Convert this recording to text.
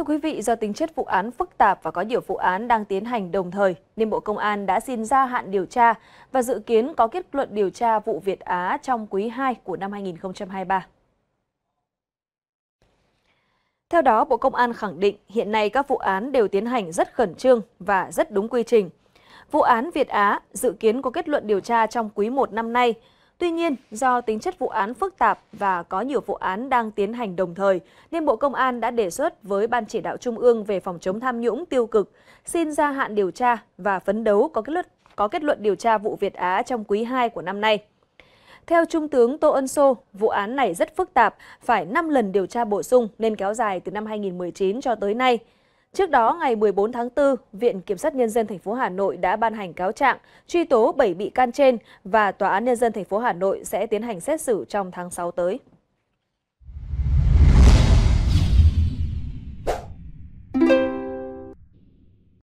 Thưa quý vị, do tính chất vụ án phức tạp và có nhiều vụ án đang tiến hành đồng thời, nên Bộ Công an đã xin gia hạn điều tra và dự kiến có kết luận điều tra vụ Việt Á trong quý 2 của năm 2023. Theo đó, Bộ Công an khẳng định hiện nay các vụ án đều tiến hành rất khẩn trương và rất đúng quy trình. Vụ án Việt Á dự kiến có kết luận điều tra trong quý 1 năm nay – Tuy nhiên, do tính chất vụ án phức tạp và có nhiều vụ án đang tiến hành đồng thời, nên Bộ Công an đã đề xuất với Ban Chỉ đạo Trung ương về phòng chống tham nhũng tiêu cực xin gia hạn điều tra và phấn đấu có kết luận, có kết luận điều tra vụ Việt Á trong quý 2 của năm nay. Theo Trung tướng Tô Ân Sô, vụ án này rất phức tạp, phải 5 lần điều tra bổ sung nên kéo dài từ năm 2019 cho tới nay – Trước đó, ngày 14 tháng 4, Viện Kiểm sát Nhân dân thành phố Hà Nội đã ban hành cáo trạng truy tố 7 bị can trên và Tòa án Nhân dân thành phố Hà Nội sẽ tiến hành xét xử trong tháng 6 tới.